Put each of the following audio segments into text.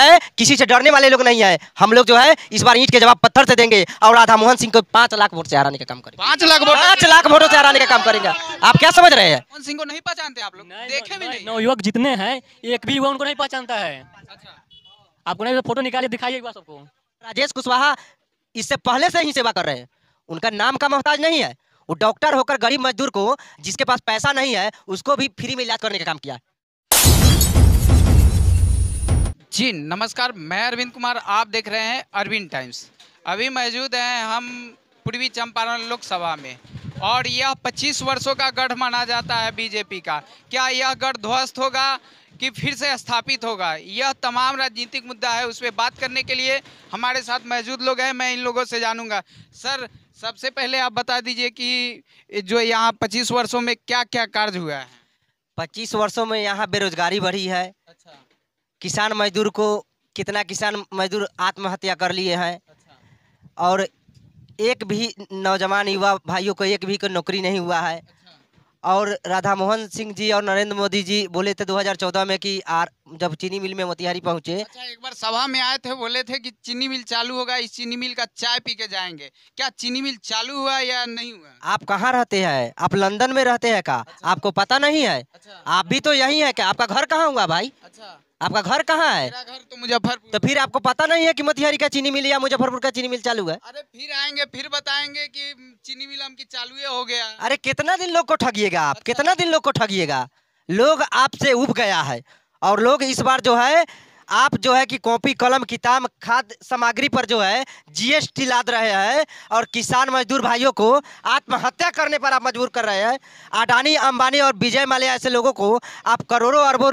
है किसी से डरने वाले लोग नहीं है हम लोग जो है इस बार ईट के जवाब पत्थर से देंगे और राधा मोहन सिंह को पांच लाख वोट से हराने का काम करेंगे पांच लाख वोट पांच लाख वोटों से हराने का काम करेंगे आप क्या समझ रहे हैं मोहन सिंह को नहीं पहचानते आप लोग देखे भी नहीं नवयुवक जितने हैं एक भी युवा उनको नहीं पहचानता है आपको नहीं तो फोटो निकालिए दिखाइए एक सबको राजेश कुशवाहा इससे पहले से ही सेवा कर रहे हैं उनका नाम का मोहताज नहीं है वो डॉक्टर होकर गरीब मजदूर को जिसके पास पैसा नहीं है उसको भी फ्री में इलाज करने का काम किया है जी नमस्कार मैं अरविंद कुमार आप देख रहे हैं अरविंद टाइम्स अभी मौजूद हैं हम पूर्वी चंपारण लोकसभा में और यह 25 वर्षों का गढ़ माना जाता है बीजेपी का क्या यह गढ़ ध्वस्त होगा कि फिर से स्थापित होगा यह तमाम राजनीतिक मुद्दा है उस पर बात करने के लिए हमारे साथ मौजूद लोग हैं मैं इन लोगों से जानूंगा सर सबसे पहले आप बता दीजिए कि जो यहाँ पच्चीस वर्षों में क्या क्या कार्य हुआ है पच्चीस वर्षों में यहाँ बेरोजगारी बढ़ी है अच्छा किसान मजदूर को कितना किसान मजदूर आत्महत्या कर लिए हैं अच्छा। और एक भी नौजवान युवा भाइयों को एक भी को नौकरी नहीं हुआ है अच्छा। और राधा मोहन सिंह जी और नरेंद्र मोदी जी बोले थे 2014 में कि आर जब चीनी मिल में मोतिहारी पहुंचे अच्छा एक बार सभा में आए थे बोले थे कि चीनी मिल चालू होगा इस चीनी मिल का चाय पी के जाएंगे क्या चीनी मिल चालू हुआ या नहीं हुआ आप कहाँ रहते हैं आप लंदन में रहते हैं का अच्छा। आपको पता नहीं है अच्छा। आप भी तो यही है क्या आपका घर कहाँ हुआ भाई अच्छा आपका घर कहाँ है मेरा घर तो मुजफ्फरपुर तो फिर आपको पता नहीं है कि मतिहारी का चीनी मिल या मुजफ्फरपुर का चीनी मिल चालू है अरे फिर आएंगे फिर बताएंगे कि चीनी मिल हम की चालू हो गया अरे कितना दिन लोग को ठगिएगा आप अच्छा। कितना दिन लोग को ठगिएगा लोग आपसे उब गया है और लोग इस बार जो है आप जो है कि कॉपी कलम किताब खाद सामग्री पर जो है जीएसटी लाद रहे हैं और किसान मजदूर भाइयों को आत्महत्या करने पर आप मजबूर कर रहे हैं अडानी अंबानी और विजय माल्या ऐसे लोगों को आप करोड़ों अरबों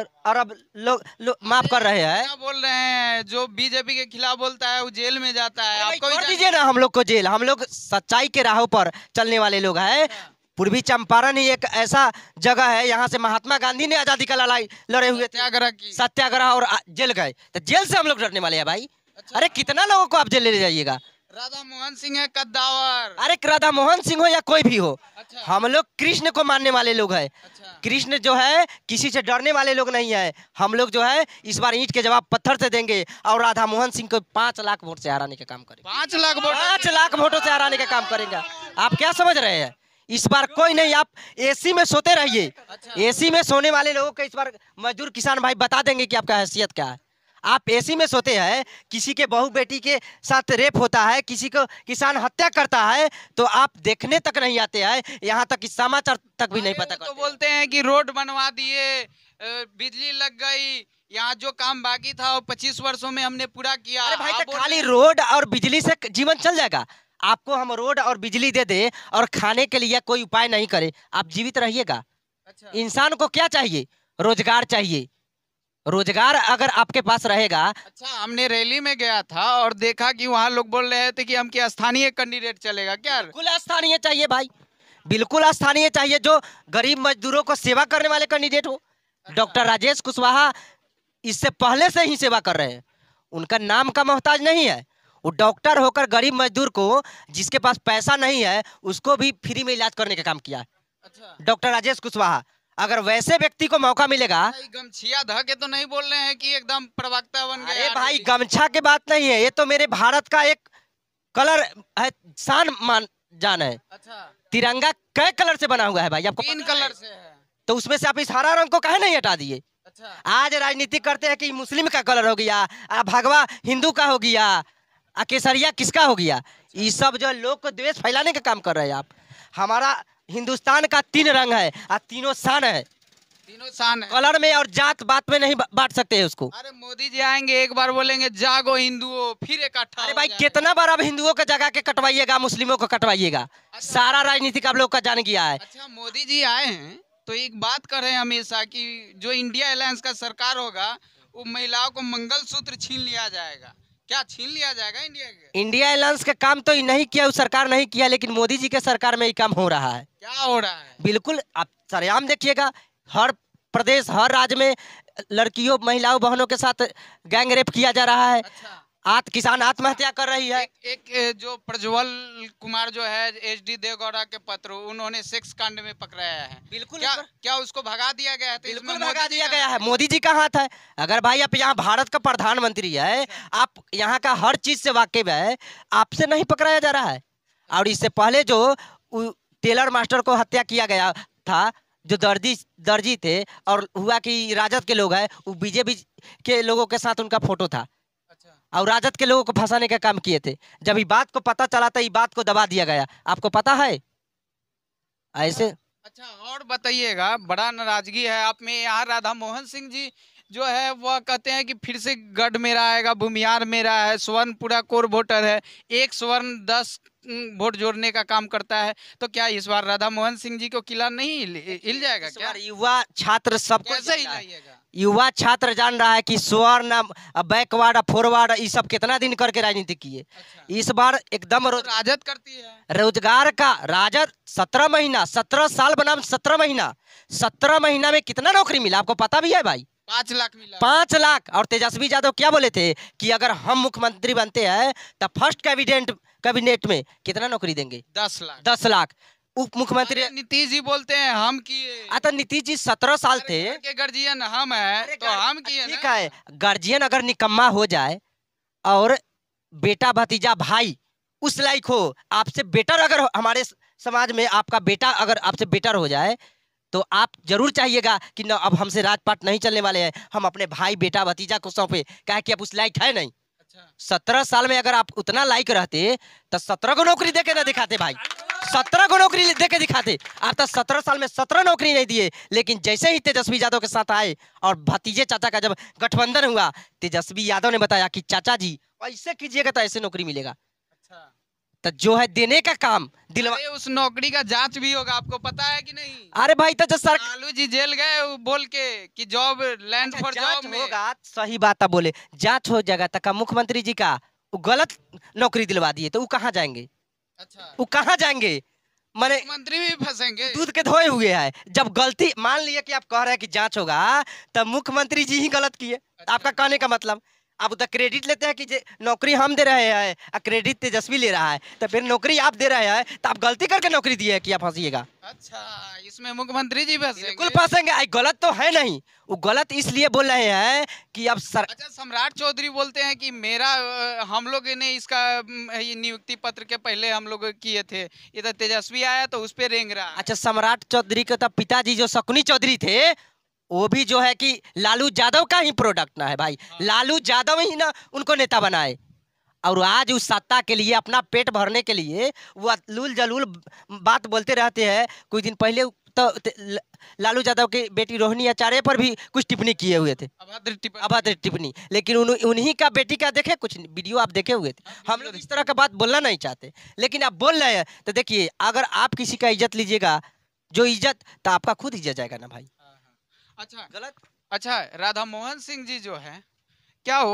अरब लोग लो, माफ कर रहे हैं बोल रहे हैं जो बीजेपी के खिलाफ बोलता है वो जेल में जाता है आप दीजिए ना हम लोग को जेल हम लोग सच्चाई के राहों पर चलने वाले लोग हैं हाँ। पूर्वी चंपारण ही एक ऐसा जगह है यहाँ से महात्मा गांधी ने आज़ादी का लड़ाई लड़े हुए सत्याग्रह की सत्याग्रह और जेल गए तो जेल से हम लोग डरने वाले हैं भाई अच्छा। अरे कितना लोगों को आप जेल ले जाइएगा राधा मोहन सिंह है कद्दावर अरे राधा मोहन सिंह हो या कोई भी हो अच्छा। हम लोग कृष्ण को मानने वाले लोग है अच्छा। कृष्ण जो है किसी से डरने वाले लोग नहीं है हम लोग जो है इस बार ईट के जवाब पत्थर से देंगे और राधा मोहन सिंह को पांच लाख वोट से हराने का काम करेंगे पांच लाख पांच लाख वोटों से हराने का काम करेंगे आप क्या समझ रहे हैं इस बार कोई नहीं आप एसी में सोते रहिए एसी अच्छा। में सोने वाले लोगों के इस बार मजदूर किसान भाई बता देंगे कि आपका हैसियत क्या है आप एसी में सोते हैं किसी के बहू बेटी के साथ रेप होता है किसी को किसान हत्या करता है तो आप देखने तक नहीं आते हैं यहाँ तक इस समाचार तक भी नहीं पता तो बोलते हैं कि रोड बनवा दिए बिजली लग गई यहाँ जो काम बाकी था वो पच्चीस वर्षों में हमने पूरा किया अरे भाई तो खाली रोड और बिजली से जीवन चल जाएगा आपको हम रोड और बिजली दे दे और खाने के लिए कोई उपाय नहीं करे आप जीवित रहिएगा अच्छा। इंसान को क्या चाहिए रोजगार चाहिए रोजगार अगर आपके पास रहेगा अच्छा हमने रैली में गया था और देखा कि वहाँ लोग बोल रहे थे कि हम क्या स्थानीय कैंडिडेट चलेगा क्या बिल्कुल स्थानीय चाहिए भाई बिल्कुल स्थानीय चाहिए जो गरीब मजदूरों को सेवा करने वाले कैंडिडेट हो अच्छा। डॉक्टर राजेश कुशवाहा इससे पहले से ही सेवा कर रहे हैं उनका नाम का मोहताज नहीं है वो डॉक्टर होकर गरीब मजदूर को जिसके पास पैसा नहीं है उसको भी फ्री में इलाज करने का काम किया अच्छा। डॉक्टर राजेश कुशवाहा अगर वैसे व्यक्ति को मौका मिलेगा गमछिया के तो नहीं बोल रहे हैं कि एकदम प्रवक्ता बन गए भाई गमछा की बात नहीं है ये तो मेरे भारत का एक कलर है शान मान जान है अच्छा तिरंगा कै कलर से बना हुआ है भाई आपको तीन कलर से है तो उसमें से आप इस हरा रंग को कहे नहीं हटा दिए अच्छा। आज राजनीति करते हैं कि मुस्लिम का कलर हो गया भगवा हिंदू का हो गया आ केसरिया किसका हो गया ये सब जो लोग को द्वेष फैलाने का काम कर रहे हैं आप हमारा हिंदुस्तान का तीन रंग है और तीनों शान है तीनों शान है कलर में और जात बात में नहीं बांट सकते हैं उसको अरे मोदी जी आएंगे एक बार बोलेंगे जागो हिंदुओं फिर इकट्ठा अरे भाई कितना बार अब हिंदुओं का जगा के कटवाइएगा मुस्लिमों को कटवाइएगा अच्छा। सारा राजनीतिक आप लोग का जान गया है अच्छा मोदी जी आए हैं तो एक बात कर रहे हैं हमेशा की जो इंडिया अलायंस का सरकार होगा वो महिलाओं को मंगल छीन लिया जाएगा क्या छीन लिया जाएगा इंडिया के इंडिया एयरलाइंस का काम तो नहीं किया उस सरकार नहीं किया लेकिन मोदी जी के सरकार में ये काम हो रहा है क्या हो रहा है बिल्कुल आप सरेआम देखिएगा हर प्रदेश हर राज्य में लड़कियों महिलाओं बहनों के साथ गैंग रेप किया जा रहा है अच्छा। आत, किसान आत्महत्या कर रही है एक, एक जो प्रज्वल कुमार जो है एच डी देवगौड़ा के पत्र उन्होंने सेक्स कांड में पकड़ाया है बिल्कुल क्या, क्या उसको भगा दिया गया है तो बिल्कुल भगा दिया गया है मोदी जी का हाथ है अगर भाई आप यहाँ भारत का प्रधानमंत्री है आप यहाँ का हर चीज से वाकिफ है आपसे नहीं पकड़ाया जा रहा है और इससे पहले जो टेलर मास्टर को हत्या किया गया था जो दर्जी दर्जी थे और हुआ कि राजद के लोग हैं वो बीजेपी के लोगों के साथ उनका फोटो था और राजद के लोगों को फंसाने का काम किए थे जब ये बात को पता चला था तो ये बात को दबा दिया गया आपको पता है ऐसे अच्छा और बताइएगा बड़ा नाराजगी है आप में यहाँ राधा मोहन सिंह जी जो है वह कहते हैं कि फिर से गढ़ मेरा आएगा भूमियार मेरा है स्वर्ण पूरा कोर वोटर है एक स्वर्ण दस वोट जोड़ने का काम करता है तो क्या इस बार राधा मोहन सिंह जी को किला नहीं हिल जाएगा क्या युवा छात्र सबको कैसे युवा छात्र जान रहा है कि स्वर्ण बैकवर्ड फॉरवर्ड ये सब कितना दिन करके राजनीति किए अच्छा। इस बार एकदम मतलब रोज राजद करती है रोजगार का राजद सत्रह महीना सत्रह साल बनाम सत्रह महीना सत्रह महीना में कितना नौकरी मिला आपको पता भी है भाई पाँच लाख मिला पाँच लाख और तेजस्वी यादव क्या बोले थे कि अगर हम मुख्यमंत्री बनते हैं तो फर्स्ट कैबिनेट कैबिनेट में कितना नौकरी देंगे दस लाख दस लाख उप मुख्यमंत्री नीतीश जी बोलते हैं हम किए आता नीतीश जी सत्रह साल थे गार्जियन हम है तो हम किए ठीक है गार्जियन अगर निकम्मा हो जाए और बेटा भतीजा भाई उस लाइक हो आपसे बेटर अगर हमारे समाज में आपका बेटा अगर आपसे बेटर हो जाए तो आप जरूर चाहिएगा कि न अब हमसे राजपाट नहीं चलने वाले हैं हम अपने भाई बेटा भतीजा को सौंपे कहे कि अब उस लाइक है नहीं अच्छा। सत्रह साल में अगर आप उतना लाइक रहते तो सत्रह को नौकरी देके ना दिखाते भाई सत्रह को नौकरी दे के दिखाते तो सत्रह साल में सत्रह नौकरी नहीं दिए लेकिन जैसे ही तेजस्वी यादव के साथ आए और भतीजे चाचा का जब गठबंधन हुआ तेजस्वी यादव ने बताया कि चाचा जी ऐसे कीजिएगा तो ऐसे नौकरी मिलेगा अच्छा तो जो है देने का काम दिलवा उस नौकरी का जांच भी होगा आपको पता है कि नहीं अरे भाई तो सर लालू जी जेल गए बोल के कि जॉब लैंड अच्छा, फॉर जॉब होगा सही बात बोले जांच हो जाएगा तक मुख्यमंत्री जी का गलत नौकरी दिलवा दिए तो वो कहाँ जाएंगे अच्छा वो कहाँ जाएंगे मैंने मंत्री भी फंसेंगे दूध के धोए हुए हैं जब गलती मान लिया कि आप कह रहे हैं कि जांच होगा तब मुख्यमंत्री जी ही गलत किए अच्छा। आपका कहने का मतलब आप तो क्रेडिट लेते हैं कि नौकरी हम दे रहे हैं और क्रेडिट तेजस्वी ले रहा है तो फिर नौकरी आप दे रहे हैं तो आप गलती करके नौकरी दिए कि आप हंसीएगा अच्छा इसमें मुख्यमंत्री जी बिल्कुल फंसेंगे गलत तो है नहीं वो गलत इसलिए बोल रहे हैं कि अब सर अच्छा सम्राट चौधरी बोलते हैं कि मेरा हम लोग ने इसका नियुक्ति पत्र के पहले हम लोग किए थे इधर तो तेजस्वी आया तो उस पर रेंग रहा अच्छा सम्राट चौधरी के तब तो पिताजी जो शकुनी चौधरी थे वो भी जो है कि लालू यादव का ही प्रोडक्ट ना है भाई हाँ। लालू यादव ही ना उनको नेता बनाए और आज उस सत्ता के लिए अपना पेट भरने के लिए वो लूल जलूल बात बोलते रहते हैं कुछ दिन पहले तो लालू यादव की बेटी रोहिणी आचार्य पर भी कुछ टिप्पणी किए हुए थे अभद्र टिप्पणी लेकिन उन, उन्हीं का बेटी का देखे कुछ वीडियो आप देखे हुए थे हाँ, हम लोग इस तरह का बात बोलना नहीं चाहते लेकिन आप बोल रहे हैं तो देखिए अगर आप किसी का इज्जत लीजिएगा जो इज्जत तो आपका खुद इज्जत जाएगा ना भाई अच्छा गलत अच्छा राधा मोहन सिंह जी जो है क्या हो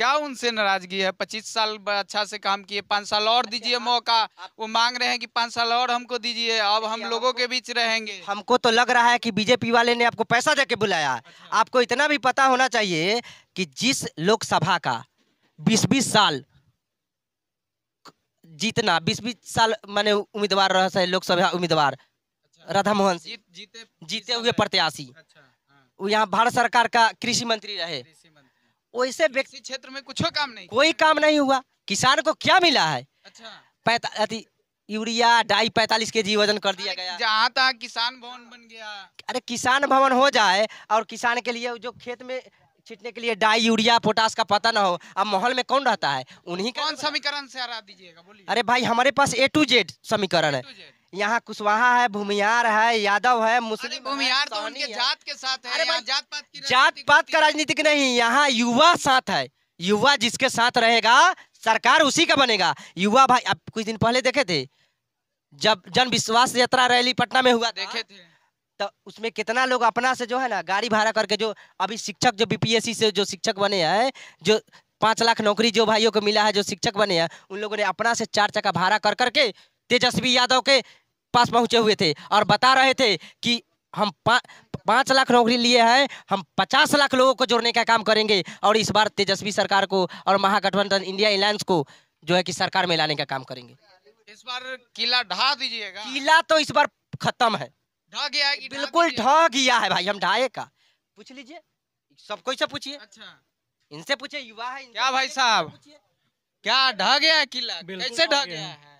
क्या उनसे नाराजगी है पच्चीस साल अच्छा से काम किए पाँच साल और अच्छा, दीजिए मौका आप, वो मांग रहे हैं कि पाँच साल और हमको दीजिए अब हम लोगों के बीच रहेंगे हमको तो लग रहा है कि बीजेपी वाले ने आपको पैसा देके बुलाया अच्छा। आपको इतना भी पता होना चाहिए कि जिस लोकसभा का बीस बीस साल जीतना बीस बीस साल मैंने उम्मीदवार रह लोकसभा उम्मीदवार अच्छा। राधा मोहन जीते जीते हुए प्रत्याशी अच्छा। यहाँ भारत सरकार का कृषि मंत्री रहे वैसे व्यक्ति क्षेत्र में कुछ काम नहीं कोई काम नहीं हुआ किसान को क्या मिला है अच्छा यूरिया ढाई पैतालीस के जी वजन कर दिया गया जहाँ तक किसान भवन बन गया अरे किसान भवन हो जाए और किसान के लिए जो खेत में छिटने के लिए डाई यूरिया पोटास का पता ना हो अब माहौल में कौन रहता है उन्हीं कौन समीकरण से हरा दीजिएगा बोलिए अरे भाई हमारे पास ए टू जेड समीकरण है यहाँ कुशवाहा है भूमिहार है यादव है मुस्लिम भूमिहार तो उनके जात के साथ है अरे जात पात की जात पात का राजनीतिक नहीं यहाँ युवा साथ है युवा जिसके साथ रहेगा सरकार उसी का बनेगा युवा भाई आप कुछ दिन पहले देखे थे जब जन विश्वास यात्रा रैली पटना में हुआ देखे थे तो उसमें कितना लोग अपना से जो है ना गाड़ी भाड़ा करके जो अभी शिक्षक जो बीपीएससी से जो शिक्षक बने हैं जो पाँच लाख नौकरी जो भाइयों को मिला है जो शिक्षक बने हैं उन लोगों ने अपना से चार चक्का भाड़ा कर करके तेजस्वी यादव के पास पहुंचे हुए थे और बता रहे थे कि हम पा, पाँच लाख नौकरी लिए हैं हम पचास लाख लोगों को जोड़ने का काम करेंगे और इस बार तेजस्वी सरकार को और महागठबंधन इंडिया एलायंस को जो है कि सरकार में लाने का काम करेंगे इस बार किला ढा दीजिएगा किला तो इस बार खत्म है ढा गया है बिल्कुल ढा गया है भाई हम ढाए का पूछ लीजिए सब कोई से पूछिए अच्छा इनसे पूछे युवा है क्या भाई साहब क्या ढा गया है किला कैसे ढा गया है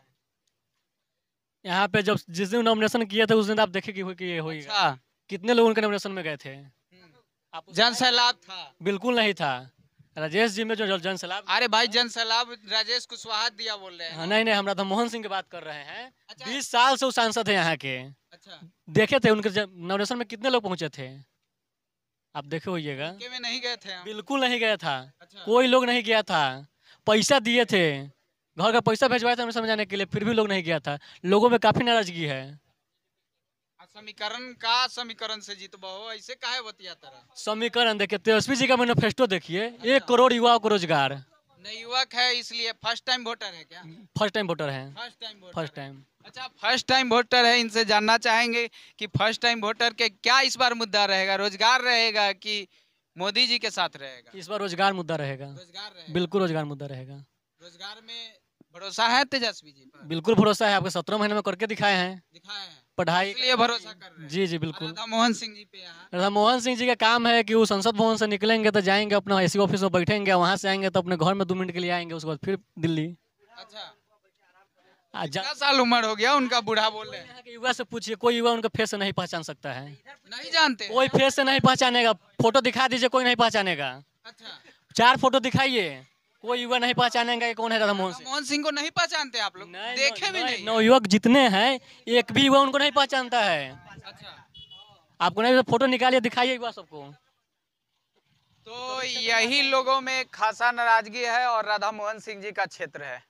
यहाँ पे जब जिस दिन नॉमिनेशन किया था उस दिन आप देखे कि हो कि ये होगा अच्छा कितने लोग उनके नॉमिनेशन में गए थे आप हम्म। जन सैलाब था बिल्कुल नहीं था राजेश जी में जो जन सैलाब अरे भाई जन सैलाब राजेश कुशवाहा दिया बोल रहे हैं हाँ, नहीं नहीं हम राधा मोहन सिंह की बात कर रहे हैं अच्छा। बीस साल से वो सांसद है यहाँ के अच्छा देखे थे उनके नॉमिनेशन में कितने लोग पहुँचे थे आप देखे होइएगा नहीं गए थे बिल्कुल नहीं गया था अच्छा। कोई लोग नहीं गया था पैसा दिए थे घर का पैसा भेजवाया था हमें समझाने के लिए फिर भी लोग नहीं गया था लोगों में काफी नाराजगी है समीकरण का समीकरण से जीतबा हो ऐसे कहे बतिया तरह समीकरण देखिए तेजस्वी जी का मैनिफेस्टो तो देखिए अच्छा। एक करोड़ युवाओं को रोजगार नहीं युवक है इसलिए फर्स्ट टाइम वोटर है क्या फर्स्ट टाइम वोटर है फर्स्ट टाइम फर्स्ट टाइम अच्छा फर्स्ट टाइम वोटर है इनसे जानना चाहेंगे कि फर्स्ट टाइम वोटर के क्या इस बार मुद्दा रहेगा रोजगार रहेगा कि मोदी जी के साथ रहेगा इस बार रोजगार मुद्दा रहेगा रोजगार बिल्कुल रोजगार मुद्दा रहेगा रोजगार में भरोसा है तेजस्वी जी पर? बिल्कुल भरोसा है आपके सत्रह महीने में करके दिखाए हैं दिखाए हैं पढ़ाई लिए भरोसा कर रहे हैं जी जी बिल्कुल राधा मोहन सिंह जी पे राधा मोहन सिंह जी का काम है कि वो संसद भवन से निकलेंगे तो जाएंगे अपना एसी ऑफिस में बैठेंगे वहाँ से आएंगे तो अपने घर में दो मिनट के लिए आएंगे उसके बाद फिर दिल्ली अच्छा साल उम्र हो गया उनका बुढ़ा बोल रहे हैं युवा से पूछिए कोई युवा उनका फेस नहीं पहचान सकता है नहीं जानते कोई फेस से नहीं पहचानेगा फोटो दिखा दीजिए कोई नहीं पहचानेगा अच्छा चार फोटो दिखाइए कोई युवा नहीं पहचानेंगे कि कौन है राधा मोहन सिंह मोहन सिंह को नहीं पहचानते आप लोग देखे भी नहीं नौ युवक जितने हैं एक भी युवा उनको नहीं पहचानता है अच्छा। आपको नहीं तो फोटो निकालिए दिखाइए युवा सबको तो यही लोगों में खासा नाराजगी है और राधा मोहन सिंह जी का क्षेत्र है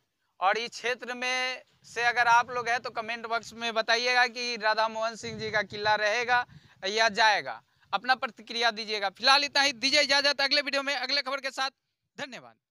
और इस क्षेत्र में से अगर आप लोग हैं तो कमेंट बॉक्स में बताइएगा कि राधा मोहन सिंह जी का किला रहेगा या जाएगा अपना प्रतिक्रिया दीजिएगा फिलहाल इतना ही दीजिए इजाजत अगले वीडियो में अगले खबर के साथ धन्यवाद